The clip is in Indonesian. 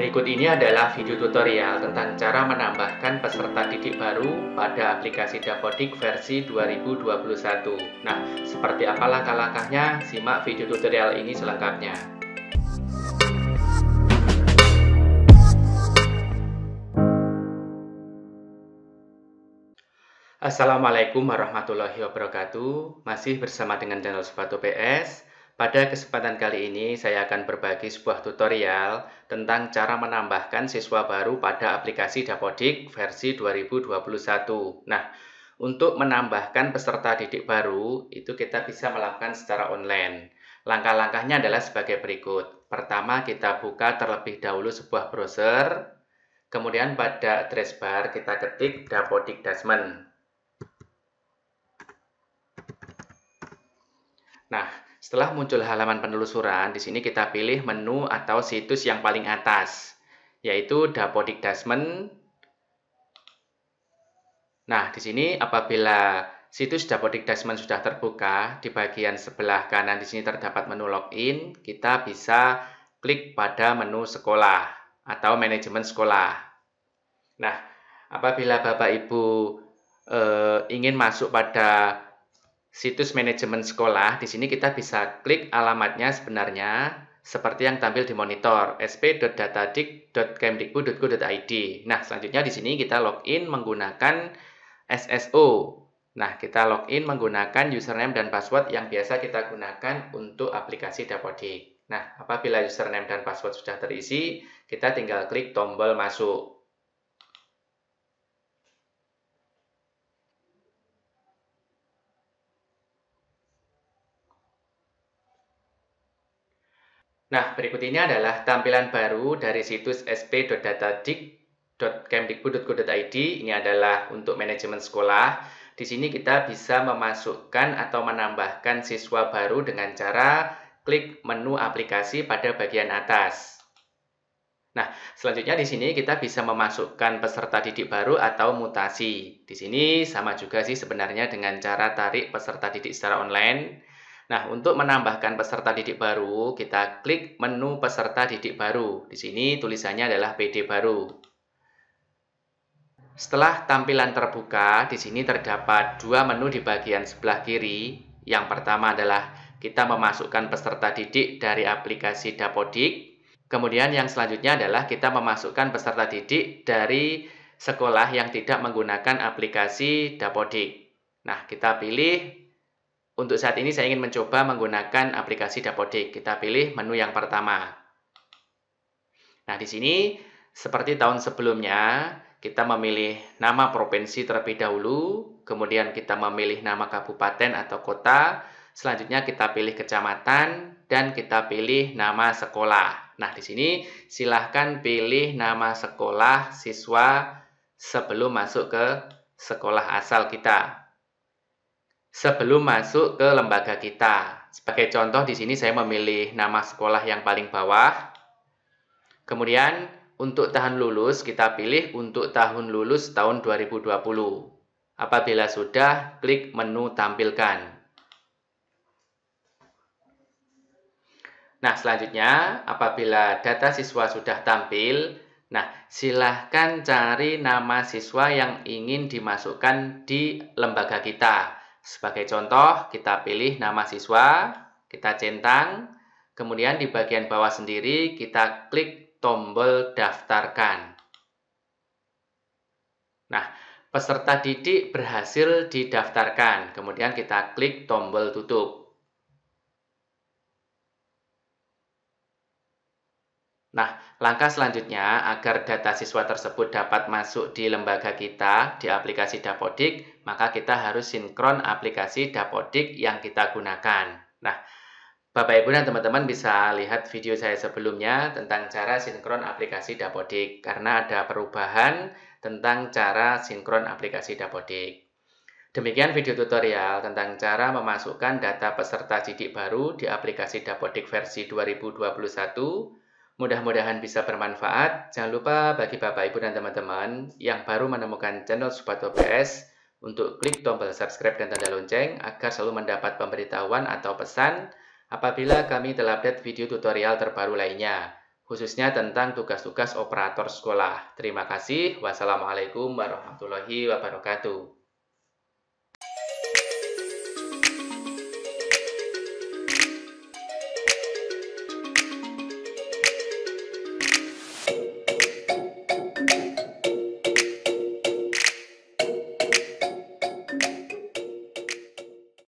Berikut ini adalah video tutorial tentang cara menambahkan peserta didik baru pada aplikasi Dapodik versi 2021. Nah, seperti apa langkah-langkahnya? Simak video tutorial ini selengkapnya. Assalamualaikum warahmatullahi wabarakatuh. Masih bersama dengan channel Sepatu PS. Pada kesempatan kali ini, saya akan berbagi sebuah tutorial tentang cara menambahkan siswa baru pada aplikasi Dapodik versi 2021. Nah, untuk menambahkan peserta didik baru, itu kita bisa melakukan secara online. Langkah-langkahnya adalah sebagai berikut. Pertama, kita buka terlebih dahulu sebuah browser. Kemudian pada address bar kita ketik Dapodik Dasmen. Nah, setelah muncul halaman penelusuran, di sini kita pilih menu atau situs yang paling atas, yaitu Dapodik Dasmen. Nah, di sini apabila situs Dapodik Dasmen sudah terbuka, di bagian sebelah kanan di sini terdapat menu login, kita bisa klik pada menu sekolah atau manajemen sekolah. Nah, apabila Bapak Ibu eh, ingin masuk pada situs manajemen sekolah, di sini kita bisa klik alamatnya sebenarnya seperti yang tampil di monitor sp.datadik.kemdikbud.go.id. Nah, selanjutnya di sini kita login menggunakan SSO. Nah, kita login menggunakan username dan password yang biasa kita gunakan untuk aplikasi Dapodik. Nah, apabila username dan password sudah terisi, kita tinggal klik tombol masuk. Nah, berikut ini adalah tampilan baru dari situs sp.datadik.kemdikbud.go.id. Ini adalah untuk manajemen sekolah. Di sini kita bisa memasukkan atau menambahkan siswa baru dengan cara klik menu aplikasi pada bagian atas. Nah, selanjutnya di sini kita bisa memasukkan peserta didik baru atau mutasi. Di sini sama juga sih sebenarnya dengan cara tarik peserta didik secara online. Nah, untuk menambahkan peserta didik baru, kita klik menu peserta didik baru. Di sini tulisannya adalah PD baru. Setelah tampilan terbuka, di sini terdapat dua menu di bagian sebelah kiri. Yang pertama adalah kita memasukkan peserta didik dari aplikasi Dapodik. Kemudian yang selanjutnya adalah kita memasukkan peserta didik dari sekolah yang tidak menggunakan aplikasi Dapodik. Nah, kita pilih untuk saat ini saya ingin mencoba menggunakan aplikasi Dapodik. Kita pilih menu yang pertama. Nah, di sini seperti tahun sebelumnya, kita memilih nama provinsi terlebih dahulu, kemudian kita memilih nama kabupaten atau kota, selanjutnya kita pilih kecamatan, dan kita pilih nama sekolah. Nah, di sini silahkan pilih nama sekolah siswa sebelum masuk ke sekolah asal kita sebelum masuk ke lembaga kita. Sebagai contoh di sini saya memilih nama sekolah yang paling bawah. Kemudian untuk tahun lulus kita pilih untuk tahun lulus tahun 2020. Apabila sudah, klik menu tampilkan. Nah, selanjutnya apabila data siswa sudah tampil, nah silahkan cari nama siswa yang ingin dimasukkan di lembaga kita. Sebagai contoh, kita pilih nama siswa, kita centang, kemudian di bagian bawah sendiri kita klik tombol daftarkan. Nah, peserta didik berhasil didaftarkan, kemudian kita klik tombol tutup. Nah, Langkah selanjutnya, agar data siswa tersebut dapat masuk di lembaga kita, di aplikasi Dapodik, maka kita harus sinkron aplikasi Dapodik yang kita gunakan. Nah, Bapak Ibu dan teman-teman bisa lihat video saya sebelumnya tentang cara sinkron aplikasi Dapodik, karena ada perubahan tentang cara sinkron aplikasi Dapodik. Demikian video tutorial tentang cara memasukkan data peserta didik baru di aplikasi Dapodik versi 2021 Mudah-mudahan bisa bermanfaat. Jangan lupa bagi Bapak, Ibu, dan teman-teman yang baru menemukan channel Subato PS untuk klik tombol subscribe dan tanda lonceng agar selalu mendapat pemberitahuan atau pesan apabila kami telah update video tutorial terbaru lainnya, khususnya tentang tugas-tugas operator sekolah. Terima kasih. Wassalamualaikum warahmatullahi wabarakatuh.